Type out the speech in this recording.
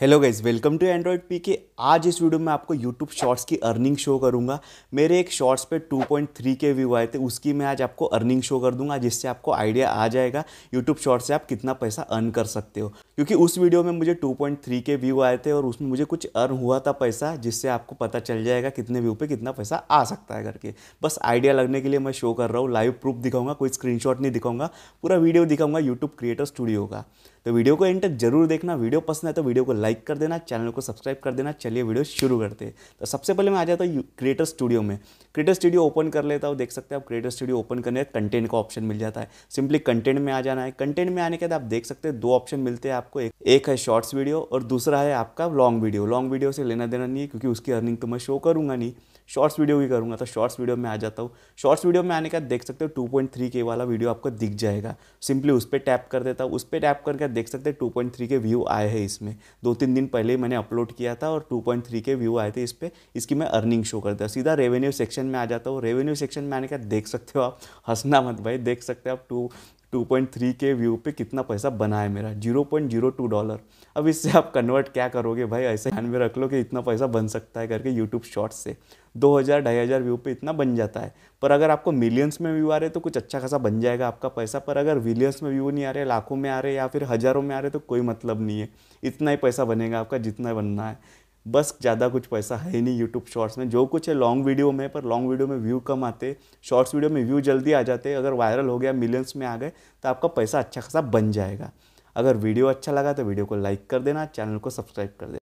hello guys welcome to Android P K आज इस video में आपको यूट्यूब शॉर्ट्स की अर्निंग शो करूंगा मेरे एक शॉर्ट्स पे 2.3 के व्यू आए थे उसकी मैं आज आपको अर्निंग शो कर दूंगा जिससे आपको आइडिया आ जाएगा यूट्यूब शॉर्ट्स से आप कितना पैसा अर्न कर सकते हो क्योंकि उस वीडियो में मुझे 2.3 के व्यू आए थे और उसमें मुझे कुछ अर्न हुआ था पैसा जिससे आपको पता चल जाएगा कितने व्यू पे कितना पैसा आ सकता है करके बस आइडिया लगने के लिए मैं शो कर रहा हूँ लाइव प्रूफ दिखाऊंगा कोई स्क्रीनशॉट नहीं दिखाऊंगा पूरा वीडियो दिखाऊंगा यूट्यूब क्रिएटर स्टूडियो का तो वीडियो को एंड तक जरूर देखना वीडियो पसंद है तो वीडियो को लाइक कर देना चैनल को सब्सक्राइब कर देना चलिए वीडियो शुरू करते तो सबसे पहले मैं आ जाता हूँ क्रिएटर स्टूडियो में क्रिएटर स्टूडियो ओपन कर लेता हूँ देख सकते हैं आप क्रिएटर स्टूडियो ओपन करने कंटेंट का ऑप्शन मिल जाता है सिंपली कंटेंट में आ जाना है कंटेंट में आने के बाद आप देख सकते हैं दो ऑप्शन मिलते हैं आप आपको एक एक है शॉर्ट्स वीडियो और दूसरा है आपका लॉन्ग वीडियो लॉन्ग वीडियो से लेना देना नहीं है क्योंकि उसकी अर्निंग तो मैं शो करूंगा नहीं शॉर्ट्स वीडियो भी करूँगा तो शॉर्ट्स वीडियो में आ जाता हूँ शॉर्ट्स वीडियो में आने का देख सकते हो 2.3 के वाला वीडियो आपको दिख जाएगा सिंपली उस पर टैप कर देता हूँ उस पर टैप करके देख सकते हो थ्री के व्यू आए हैं इसमें दो तीन दिन पहले ही मैंने अपलोड किया था और 2.3 के व्यू आए थे इस पर इसकी मैं अर्निंग शो करता हूँ सीधा रेवेन्यू सेक्शन में आ जाता हूँ रेवेन्यू सेक्शन में आने का देख सकते हो आप हंसना मत भाई देख सकते हो आप टू 2.3 के व्यू पे कितना पैसा बना है मेरा 0.02 डॉलर अब इससे आप कन्वर्ट क्या करोगे भाई ऐसे ध्यान में रख लो कि इतना पैसा बन सकता है करके यूट्यूब शॉर्ट्स से 2000 हज़ार व्यू पे इतना बन जाता है पर अगर आपको मिलियंस में व्यू आ रहे तो कुछ अच्छा खासा बन जाएगा आपका पैसा पर अगर विलियंस में व्यू नहीं आ रहे लाखों में आ रहे या फिर हज़ारों में आ रहे तो कोई मतलब नहीं है इतना ही पैसा बनेगा आपका जितना बनना है बस ज़्यादा कुछ पैसा है नहीं यूट्यूब शॉर्ट्स में जो कुछ है लॉन्ग वीडियो में पर लॉन्ग वीडियो में व्यू कम आते शॉर्ट्स वीडियो में व्यू जल्दी आ जाते अगर वायरल हो गया मिलियंस में आ गए तो आपका पैसा अच्छा खासा बन जाएगा अगर वीडियो अच्छा लगा तो वीडियो को लाइक कर देना चैनल को सब्सक्राइब कर देना